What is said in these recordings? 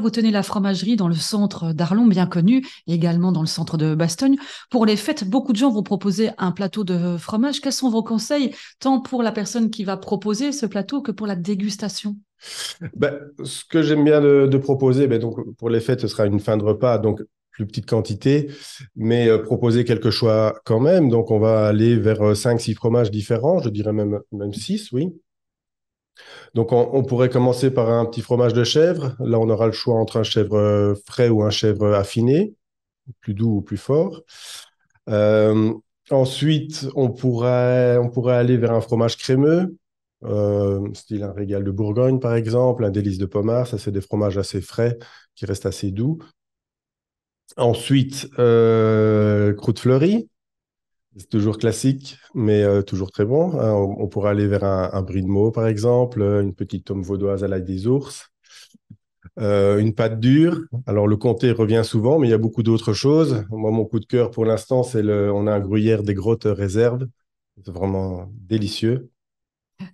Vous tenez la fromagerie dans le centre d'Arlon, bien connu, et également dans le centre de Bastogne. Pour les fêtes, beaucoup de gens vont proposer un plateau de fromage. Quels sont vos conseils, tant pour la personne qui va proposer ce plateau que pour la dégustation ben, Ce que j'aime bien de, proposer, ben, donc, pour les fêtes, ce sera une fin de repas. Donc, plus petite quantité, mais euh, proposer quelques choix quand même. Donc, on va aller vers 5-6 euh, fromages différents, je dirais même, même 6, oui. Donc, on, pourrait commencer par un petit fromage de chèvre. Là, on aura le choix entre un chèvre euh, frais ou un chèvre affiné, plus doux ou plus fort. Euh, ensuite, on pourrait, aller vers un fromage crémeux, euh, style un régal de Bourgogne, par exemple, un délice de pommard. Ça, c'est des fromages assez frais qui restent assez doux. Ensuite, euh, croûte fleurie. C'est toujours classique, mais euh, toujours très bon. Hein. on, pourrait aller vers un, brie de Meaux, par exemple, euh, une petite tome vaudoise à l'ail des ours, euh, une pâte dure. Alors, le comté revient souvent, mais il y a beaucoup d'autres choses. Moi, mon coup de cœur pour l'instant, c'est le. On a un gruyère des grottes réserves. C'est vraiment délicieux.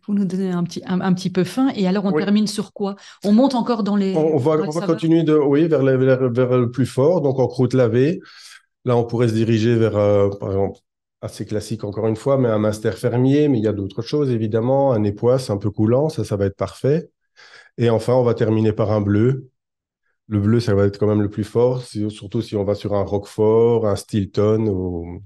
Vous nous donnez un petit, un, petit peu fin. Et alors, on termine sur quoi On monte encore dans les. On, va, on continuer de, oui, vers, le plus fort, donc en croûte lavée. Là, on pourrait se diriger vers, par exemple, assez classique encore une fois, mais un master fermier, mais il y a d'autres choses évidemment, un époisse un peu coulant, ça, ça va être parfait. Et enfin, on va terminer par un bleu. Le bleu, ça va être quand même le plus fort, surtout si on va sur un Roquefort, un Stilton ou,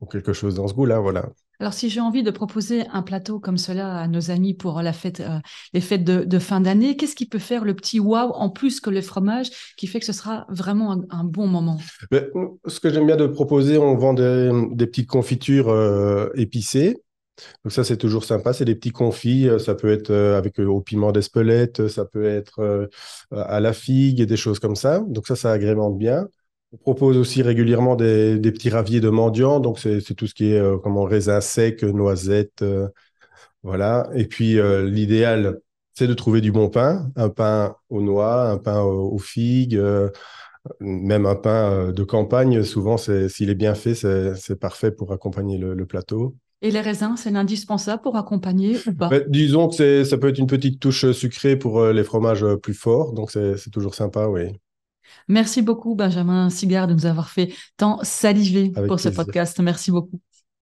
ou quelque chose dans ce goût-là, voilà. Alors, si j'ai envie de proposer un plateau comme cela à nos amis pour la fête, euh, les fêtes de, fin d'année, qu'est-ce qui peut faire le petit waouh en plus que le fromage qui fait que ce sera vraiment un, bon moment euh, Ce que j'aime bien de proposer, on vend des, petites confitures euh, épicées. Donc ça, c'est toujours sympa. C'est des petits confits. Ça peut être avec au piment d'Espelette, ça peut être à la figue et des choses comme ça. Donc ça, ça agrémente bien. On propose aussi régulièrement des, petits raviers de mendiants, donc c'est tout ce qui est euh, raisins comment raisin sec, noisettes, euh, voilà. Et puis euh, l'idéal, c'est de trouver du bon pain, un pain aux noix, un pain aux, figues, même un pain de campagne. Souvent, s'il est bien fait, c'est parfait pour accompagner le, plateau. Et les raisins, c'est indispensable pour accompagner ou pas bah, Disons que ça peut être une petite touche sucrée pour les fromages plus forts, donc c'est toujours sympa, oui. Merci beaucoup, Benjamin Sigard, de nous avoir fait tant saliver pour ce podcast. Merci beaucoup.